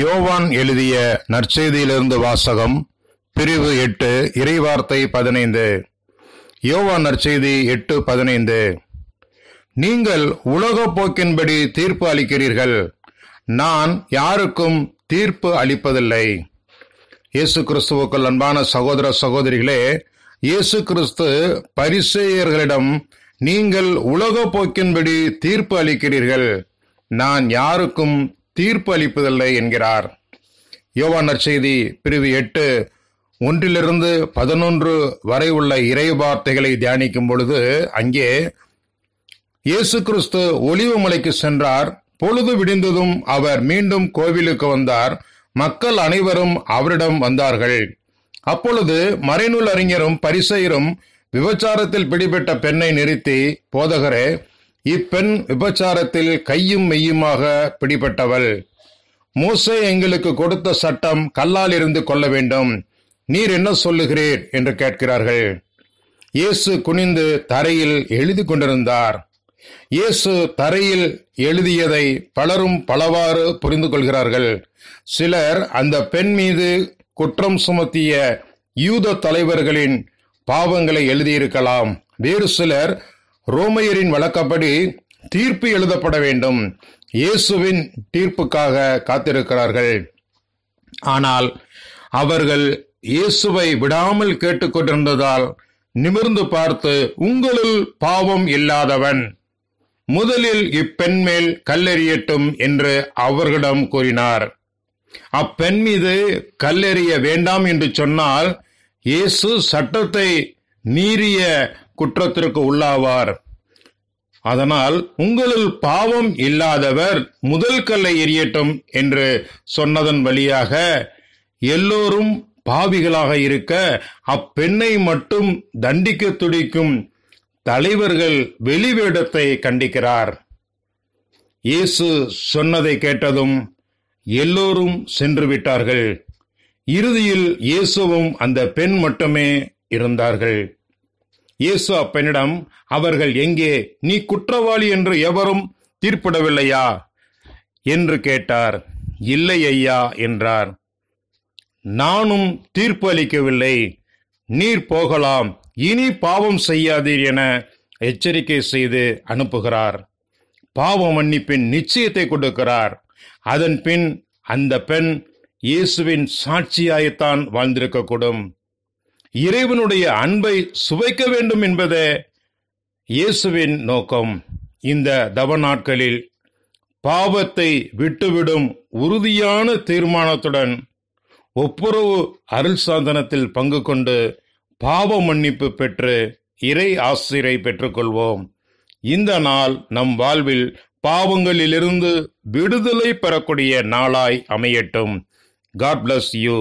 யோவான் எழுதிய நற்செய்தியிலிருந்து வாசகம் பிரிவு எட்டு இறைவார்த்தை பதினைந்து யோவான் நற்செய்தி எட்டு பதினைந்து நீங்கள் உலக போக்கின்படி தீர்ப்பு அளிக்கிறீர்கள் நான் யாருக்கும் தீர்ப்பு அளிப்பதில்லை இயேசு கிறிஸ்துவுக்குள் அன்பான சகோதர சகோதரிகளே இயேசு கிறிஸ்து பரிசெயர்களிடம் நீங்கள் உலக போக்கின்படி தீர்ப்பு அளிக்கிறீர்கள் நான் யாருக்கும் தீர்ப்பு அளிப்பதில்லை என்கிறார் யோவான் நற்செய்தி பிரிவு எட்டு ஒன்றிலிருந்து பதினொன்று வரை உள்ள இறை வார்த்தைகளை தியானிக்கும் பொழுது அங்கே இயேசு கிறிஸ்து ஒளிவு மலைக்கு சென்றார் பொழுது விடிந்ததும் அவர் மீண்டும் கோவிலுக்கு வந்தார் மக்கள் அனைவரும் அவரிடம் வந்தார்கள் அப்பொழுது மறைநூல் அறிஞரும் பரிசெயரும் விபச்சாரத்தில் பிடிபட்ட பெண்ணை நிறுத்தி போதகரே இப்பெண் விபச்சாரத்தில் கையும் மெய்யுமாக பிடிபட்டவள் மூசை எங்களுக்கு கொடுத்த சட்டம் கல்லால் இருந்து கொள்ள வேண்டும் நீர் என்ன சொல்லுகிறீர் என்று கேட்கிறார்கள் இயேசு குனிந்து தரையில் எழுதி கொண்டிருந்தார் இயேசு தரையில் எழுதியதை பலரும் பலவாறு புரிந்து கொள்கிறார்கள் சிலர் அந்த பெண் மீது குற்றம் சுமத்திய யூத தலைவர்களின் பாவங்களை எழுதியிருக்கலாம் வேறு சிலர் ரோமையரின் வழக்கப்படி தீர்ப்பு எழுதப்பட வேண்டும் இயேசுவின் தீர்ப்புக்காக காத்திருக்கிறார்கள் ஆனால் அவர்கள் இயேசுவை விடாமல் கேட்டுக்கொண்டிருந்ததால் நிமிர்ந்து பார்த்து உங்களுள் பாவம் இல்லாதவன் முதலில் இப்பெண் மேல் கல்லெறியட்டும் என்று அவர்களிடம் கூறினார் அப்பெண் மீது கல்லெறிய வேண்டாம் என்று சொன்னால் இயேசு சட்டத்தை மீறிய குற்றத்திற்கு உள்ளாவார் அதனால் உங்களில் பாவம் இல்லாதவர் முதல் கல்லை எரியட்டும் என்று சொன்னதன் வழியாக எல்லோரும் பாவிகளாக இருக்க அப்பெண்ணை மட்டும் தண்டிக்க துடிக்கும் தலைவர்கள் வெளிவேடத்தை கண்டிக்கிறார் இயேசு சொன்னதை கேட்டதும் எல்லோரும் சென்று விட்டார்கள் இறுதியில் இயேசுவும் அந்த பெண் மட்டுமே இருந்தார்கள் இயேசு அப்பெண்ணிடம் அவர்கள் எங்கே நீ குற்றவாளி என்று எவரும் தீர்ப்பிடவில்லையா என்று கேட்டார் இல்லை ஐயா என்றார் நானும் தீர்ப்பு அளிக்கவில்லை நீர் போகலாம் இனி பாவம் செய்யாதீர் என எச்சரிக்கை செய்து அனுப்புகிறார் பாவ மன்னிப்பின் நிச்சயத்தை கொடுக்கிறார் அதன் பின் அந்த பெண் இயேசுவின் சாட்சியாய்த்தான் வாழ்ந்திருக்கக்கூடும் இறைவனுடைய அன்பை சுவைக்க வேண்டும் என்பதே இயேசுவின் நோக்கம் இந்த தவ நாட்களில் பாவத்தை விட்டுவிடும் உறுதியான தீர்மானத்துடன் ஒப்புரவு அருள் சாதனத்தில் பங்கு கொண்டு பாவ மன்னிப்பு பெற்று இறை ஆசிரை பெற்றுக்கொள்வோம் இந்த நாள் நம் வாழ்வில் பாவங்களிலிருந்து விடுதலை பெறக்கூடிய நாளாய் அமையட்டும் காட் பிளஸ் யூ